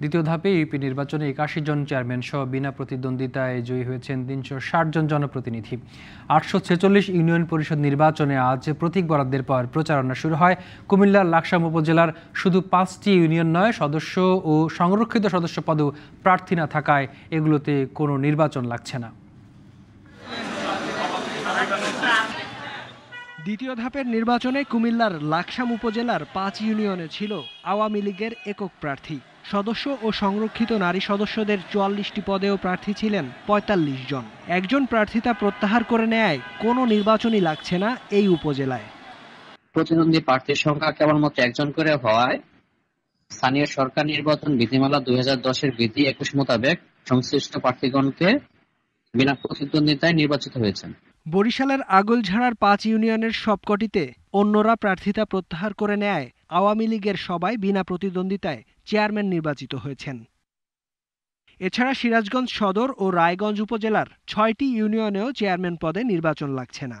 দ্বিতীয় ধাপে ইউপি নির্বাচনে একাশি জন চেয়ারম্যান সহ বিনা প্রতিদ্বন্দ্বিতায় জয়ী হয়েছেন তিনশো জন জনপ্রতিনিধি আটশো ছেচল্লিশ ইউনিয়ন পরিষদ নির্বাচনে আজ প্রতীক বরাদ্দের পর প্রচারণা শুরু হয় কুমিল্লার লাকসাম উপজেলার শুধু পাঁচটি ইউনিয়ন নয় সদস্য ও সংরক্ষিত সদস্য পদেও প্রার্থী না থাকায় এগুলোতে কোনো নির্বাচন লাগছে না দ্বিতীয় ধাপের নির্বাচনে কুমিল্লার লাকসাম উপজেলার পাঁচ ইউনিয়নে ছিল আওয়ামী লীগের একক প্রার্থী সদস্য ও সংরক্ষিত নারী সদস্যদের চুয়াল্লিশটি পদেও প্রার্থী ছিলেন ৪৫ জন একজন প্রার্থিতা প্রত্যাহার করে নেয় কোনো নির্বাচনই লাগছে না এই উপজেলায় প্রতিদ্বন্দ্বী প্রার্থীর সংখ্যা কেবলমাত্র একজন করে হওয়ায় স্থানীয় সরকার নির্বাচন বিধিমালা দুই দশের বিধি একুশ মোতাবেক সংশ্লিষ্ট প্রার্থীগণকে বিনা প্রতিদ্বন্দ্বিতায় নির্বাচিত হয়েছেন বরিশালের আগলঝাড়ার পাঁচ ইউনিয়নের সবকটিতে অন্যরা প্রার্থিতা প্রত্যাহার করে নেয় আওয়ামী লীগের সবাই বিনা প্রতিদ্বন্দ্বিতায় চেয়ারম্যান নির্বাচিত হয়েছেন এছাড়া সিরাজগঞ্জ সদর ও রায়গঞ্জ উপজেলার ছয়টি ইউনিয়নেও চেয়ারম্যান পদে নির্বাচন লাগছে না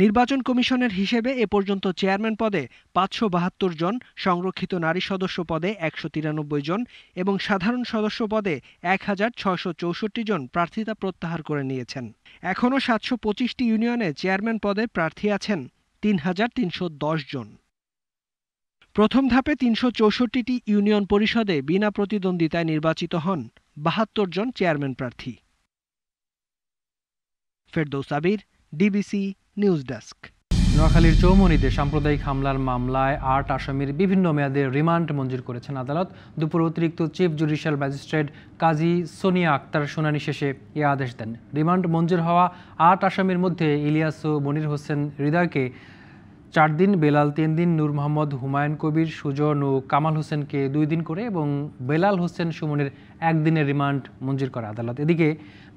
নির্বাচন কমিশনের হিসেবে এ পর্যন্ত চেয়ারম্যান পদে পাঁচশো বাহাত্তর জন সংরক্ষিত নারী সদস্য পদে একশো তিরানব্বই জন এবং সাধারণ সদস্য পদে এক হাজার ছয়শো চৌষট্টি জন প্রার্থিতা প্রত্যাহার করে নিয়েছেন এখনও সাতশো পঁচিশটি ইউনিয়নে চেয়ারম্যান পদে প্রার্থী আছেন তিন হাজার তিনশো জন প্রথম ধাপে তিনশো টি ইউনিয়ন পরিষদে বিনা প্রতিদ্বন্দ্বিতায় নির্বাচিত হন বাহাত্তর জন চেয়ারম্যান প্রার্থী Ferdous Abir DBC news desk নোয়াখালীর চৌমনিতে সাম্প্রদায়িক হামলার মামলায় আট আসামির বিভিন্ন মেয়াদে রিমান্ড মঞ্জুর করেছেন আদালত দুপুর অতিরিক্ত chief judicial magistrate Kazi Sonia Akter শুনানি শেষে এ আদেশ দেন রিমান্ড মঞ্জুর হওয়া আট আসামির মধ্যে ইলিয়াস ও মনির হোসেন হৃদয়কে চার দিন বেলাল তিন দিন নূর মোহাম্মদ হুমায়ুন কবির সুজন ও কামাল হোসেনকে দুই দিন করে এবং বেলাল হোসেন সুমনের একদিনের রিমান্ড মঞ্জুর করে আদালত এদিকে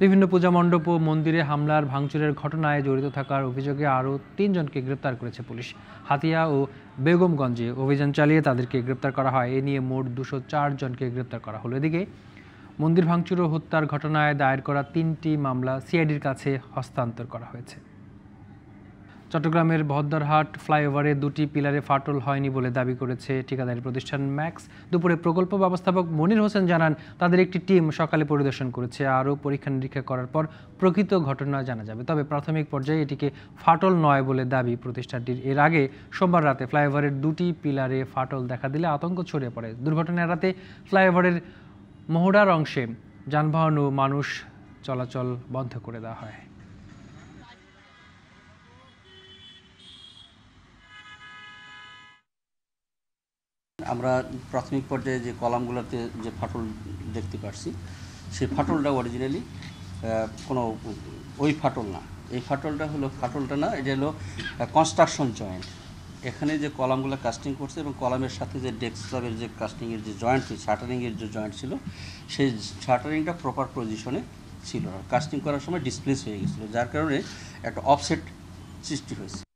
বিভিন্ন পূজা মণ্ডপ ও মন্দিরে হামলার ভাঙচুরের ঘটনায় জড়িত থাকার অভিযোগে আরও তিনজনকে গ্রেপ্তার করেছে পুলিশ হাতিয়া ও বেগমগঞ্জে অভিযান চালিয়ে তাদেরকে গ্রেপ্তার করা হয় এ নিয়ে মোট দুশো জনকে গ্রেপ্তার করা হলো এদিকে মন্দির ভাঙচুর ও হত্যার ঘটনায় দায়ের করা তিনটি মামলা সিআইডির কাছে হস্তান্তর করা হয়েছে চট্টগ্রামের ভদ্রহাট ফ্লাইওভারে দুটি পিলারে ফাটল হয়নি বলে দাবি করেছে ঠিকাদারি প্রতিষ্ঠান ম্যাক্স দুপুরে প্রকল্প ব্যবস্থাপক মনির হোসেন জানান তাদের একটি টিম সকালে পরিদর্শন করেছে আরও পরীক্ষা নিরীক্ষা করার পর প্রকৃত ঘটনা জানা যাবে তবে প্রাথমিক পর্যায়ে এটিকে ফাটল নয় বলে দাবি প্রতিষ্ঠানটির এর আগে সোমবার রাতে ফ্লাইওভারের দুটি পিলারে ফাটল দেখা দিলে আতঙ্ক ছড়িয়ে পড়ে দুর্ঘটনা রাতে ফ্লাইওভারের মোহরার অংশে যানবাহন ও মানুষ চলাচল বন্ধ করে দেওয়া হয় আমরা প্রাথমিক পর্যায়ে যে কলামগুলোতে যে ফাটল দেখতে পারছি সেই ফাটলটা অরিজিনালি কোনো ওই ফাটল না এই ফাটলটা হলো ফাটলটা না এটা হলো কনস্ট্রাকশন জয়েন্ট এখানে যে কলামগুলো কাস্টিং করছে এবং কলামের সাথে যে ডেস্কটপের যে কাস্টিংয়ের যে জয়েন্ট শাটারিংয়ের যে জয়েন্ট ছিল সেই শাটারিংটা প্রপার পজিশনে ছিল না কাস্টিং করার সময় ডিসপ্লেস হয়ে গেছিলো যার কারণে একটা অফসেট সৃষ্টি হয়েছে